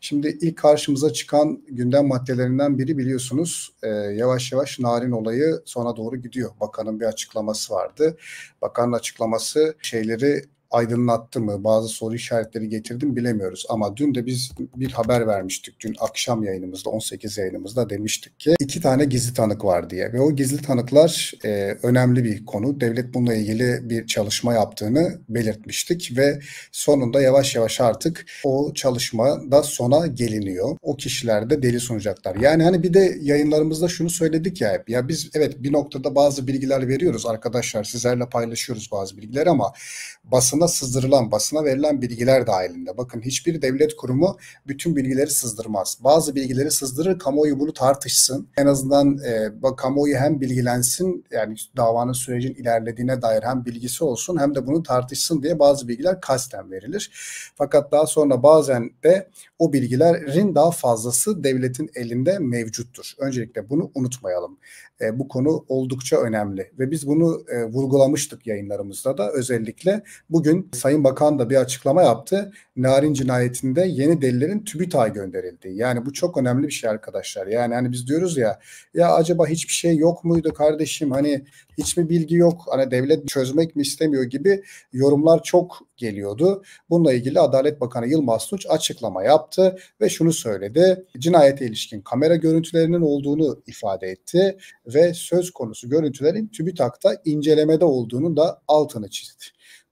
Şimdi ilk karşımıza çıkan gündem maddelerinden biri biliyorsunuz e, yavaş yavaş narin olayı sona doğru gidiyor. Bakanın bir açıklaması vardı. Bakanın açıklaması şeyleri aydınlattı mı, bazı soru işaretleri getirdim bilemiyoruz. Ama dün de biz bir haber vermiştik. Dün akşam yayınımızda, 18 yayınımızda demiştik ki iki tane gizli tanık var diye. Ve o gizli tanıklar e, önemli bir konu. Devlet bununla ilgili bir çalışma yaptığını belirtmiştik ve sonunda yavaş yavaş artık o çalışma da sona geliniyor. O kişiler de deli sunacaklar. Yani hani bir de yayınlarımızda şunu söyledik ya hep. Ya biz evet bir noktada bazı bilgiler veriyoruz arkadaşlar. Sizlerle paylaşıyoruz bazı bilgileri ama basın basına sızdırılan, basına verilen bilgiler dahilinde. Bakın hiçbir devlet kurumu bütün bilgileri sızdırmaz. Bazı bilgileri sızdırır, kamuoyu bunu tartışsın. En azından e, kamuoyu hem bilgilensin, yani davanın sürecin ilerlediğine dair hem bilgisi olsun hem de bunu tartışsın diye bazı bilgiler kasten verilir. Fakat daha sonra bazen de o bilgilerin daha fazlası devletin elinde mevcuttur. Öncelikle bunu unutmayalım. E, bu konu oldukça önemli ve biz bunu e, vurgulamıştık yayınlarımızda da özellikle bugün Bugün Sayın Bakan da bir açıklama yaptı. Narin cinayetinde yeni delillerin TÜBİTAK'a gönderildi. Yani bu çok önemli bir şey arkadaşlar. Yani hani biz diyoruz ya ya acaba hiçbir şey yok muydu kardeşim? Hani hiç mi bilgi yok? Hani devlet çözmek mi istemiyor gibi yorumlar çok geliyordu. Bununla ilgili Adalet Bakanı Yılmaz Tunç açıklama yaptı ve şunu söyledi. Cinayete ilişkin kamera görüntülerinin olduğunu ifade etti ve söz konusu görüntülerin TÜBİTAK'ta incelemede olduğunu da altını çizdi.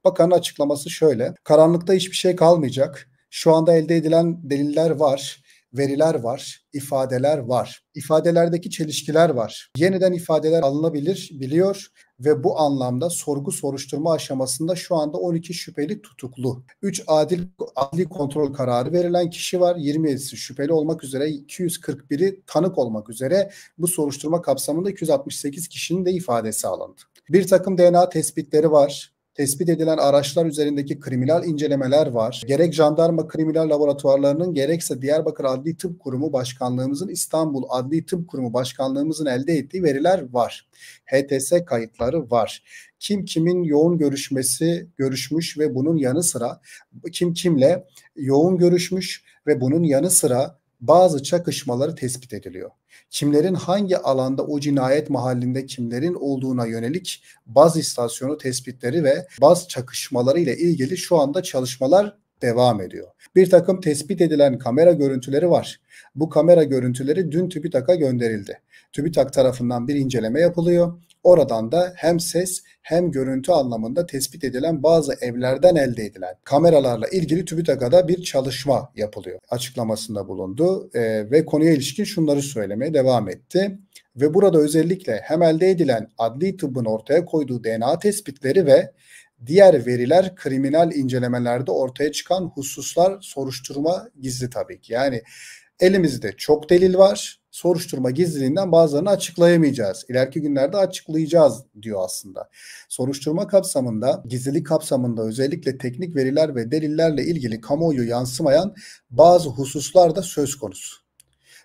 Bakanın açıklaması şöyle. Karanlıkta hiçbir şey kalmayacak. Şu anda elde edilen deliller var veriler var, ifadeler var. İfadelerdeki çelişkiler var. Yeniden ifadeler alınabilir, biliyor ve bu anlamda sorgu soruşturma aşamasında şu anda 12 şüpheli tutuklu. 3 adil adli kontrol kararı verilen kişi var. 27'si şüpheli olmak üzere 241'i tanık olmak üzere bu soruşturma kapsamında 268 kişinin de ifadesi alındı. Bir takım DNA tespitleri var tespit edilen araçlar üzerindeki kriminal incelemeler var. Gerek jandarma kriminal laboratuvarlarının gerekse Diyarbakır Adli Tıp Kurumu Başkanlığımızın İstanbul Adli Tıp Kurumu Başkanlığımızın elde ettiği veriler var. HTS kayıtları var kim kimin yoğun görüşmesi görüşmüş ve bunun yanı sıra kim kimle yoğun görüşmüş ve bunun yanı sıra bazı çakışmaları tespit ediliyor. Kimlerin hangi alanda o cinayet mahallinde kimlerin olduğuna yönelik baz istasyonu tespitleri ve baz çakışmaları ile ilgili şu anda çalışmalar devam ediyor. Bir takım tespit edilen kamera görüntüleri var. Bu kamera görüntüleri dün TÜBİTAK'a gönderildi. TÜBİTAK tarafından bir inceleme yapılıyor Oradan da hem ses hem görüntü anlamında tespit edilen bazı evlerden elde edilen kameralarla ilgili TÜBİTAK'a bir çalışma yapılıyor. Açıklamasında bulundu e, ve konuya ilişkin şunları söylemeye devam etti. Ve burada özellikle hem elde edilen adli tıbbın ortaya koyduğu DNA tespitleri ve Diğer veriler kriminal incelemelerde ortaya çıkan hususlar soruşturma gizli tabii ki. Yani elimizde çok delil var soruşturma gizliliğinden bazılarını açıklayamayacağız. İleriki günlerde açıklayacağız diyor aslında. Soruşturma kapsamında, gizlilik kapsamında özellikle teknik veriler ve delillerle ilgili kamuoyu yansımayan bazı hususlar da söz konusu.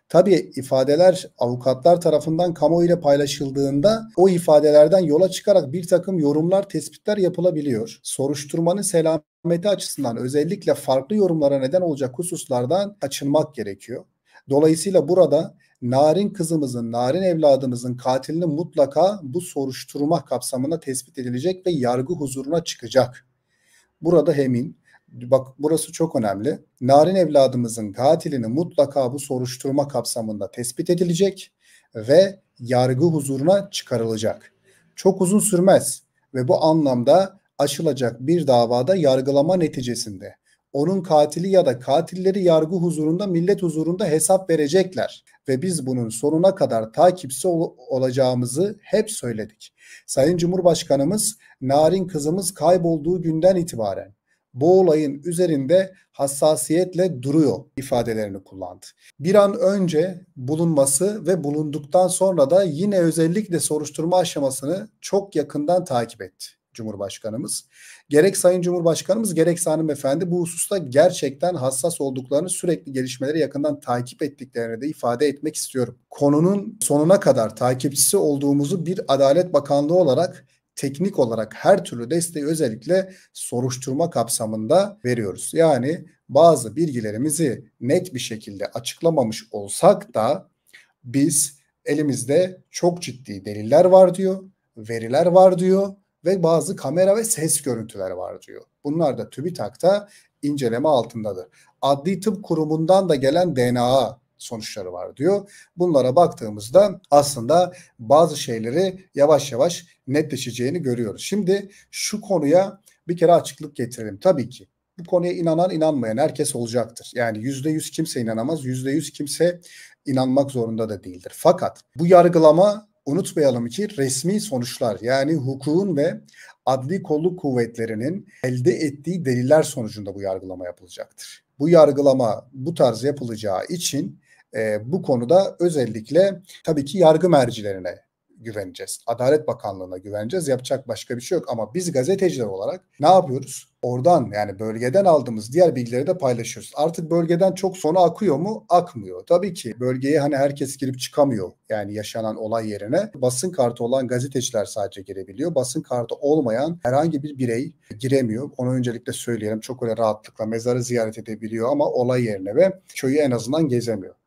Tabii ifadeler avukatlar tarafından kamuoyu ile paylaşıldığında o ifadelerden yola çıkarak bir takım yorumlar, tespitler yapılabiliyor. Soruşturmanın selameti açısından özellikle farklı yorumlara neden olacak hususlardan açılmak gerekiyor. Dolayısıyla burada narin kızımızın, narin evladımızın katilini mutlaka bu soruşturma kapsamında tespit edilecek ve yargı huzuruna çıkacak. Burada hemin, bak burası çok önemli. Narin evladımızın katilini mutlaka bu soruşturma kapsamında tespit edilecek ve yargı huzuruna çıkarılacak. Çok uzun sürmez ve bu anlamda açılacak bir davada yargılama neticesinde onun katili ya da katilleri yargı huzurunda millet huzurunda hesap verecekler ve biz bunun sonuna kadar takipçi ol- olacağımızı hep söyledik. Sayın Cumhurbaşkanımız narin kızımız kaybolduğu günden itibaren bu olayın üzerinde hassasiyetle duruyor ifadelerini kullandı. Bir an önce bulunması ve bulunduktan sonra da yine özellikle soruşturma aşamasını çok yakından takip etti. Cumhurbaşkanımız. Gerek Sayın Cumhurbaşkanımız gerek gerekse Efendi bu hususta gerçekten hassas olduklarını sürekli gelişmeleri yakından takip ettiklerini de ifade etmek istiyorum. Konunun sonuna kadar takipçisi olduğumuzu bir Adalet Bakanlığı olarak teknik olarak her türlü desteği özellikle soruşturma kapsamında veriyoruz. Yani bazı bilgilerimizi net bir şekilde açıklamamış olsak da biz elimizde çok ciddi deliller var diyor, veriler var diyor ve bazı kamera ve ses görüntüleri var diyor. Bunlar da TÜBİTAK'ta inceleme altındadır. Adli Tıp Kurumu'ndan da gelen DNA sonuçları var diyor. Bunlara baktığımızda aslında bazı şeyleri yavaş yavaş netleşeceğini görüyoruz. Şimdi şu konuya bir kere açıklık getirelim. Tabii ki bu konuya inanan inanmayan herkes olacaktır. Yani yüzde yüz kimse inanamaz, yüzde yüz kimse inanmak zorunda da değildir. Fakat bu yargılama unutmayalım ki resmi sonuçlar yani hukukun ve adli kolluk kuvvetlerinin elde ettiği deliller sonucunda bu yargılama yapılacaktır. Bu yargılama bu tarz yapılacağı için e, bu konuda özellikle tabii ki yargı mercilerine güveneceğiz. Adalet Bakanlığı'na güveneceğiz. Yapacak başka bir şey yok ama biz gazeteciler olarak ne yapıyoruz? Oradan yani bölgeden aldığımız diğer bilgileri de paylaşıyoruz. Artık bölgeden çok sonra akıyor mu? Akmıyor. Tabii ki bölgeye hani herkes girip çıkamıyor. Yani yaşanan olay yerine basın kartı olan gazeteciler sadece girebiliyor. Basın kartı olmayan herhangi bir birey giremiyor. Onu öncelikle söyleyelim. Çok öyle rahatlıkla mezarı ziyaret edebiliyor ama olay yerine ve köyü en azından gezemiyor.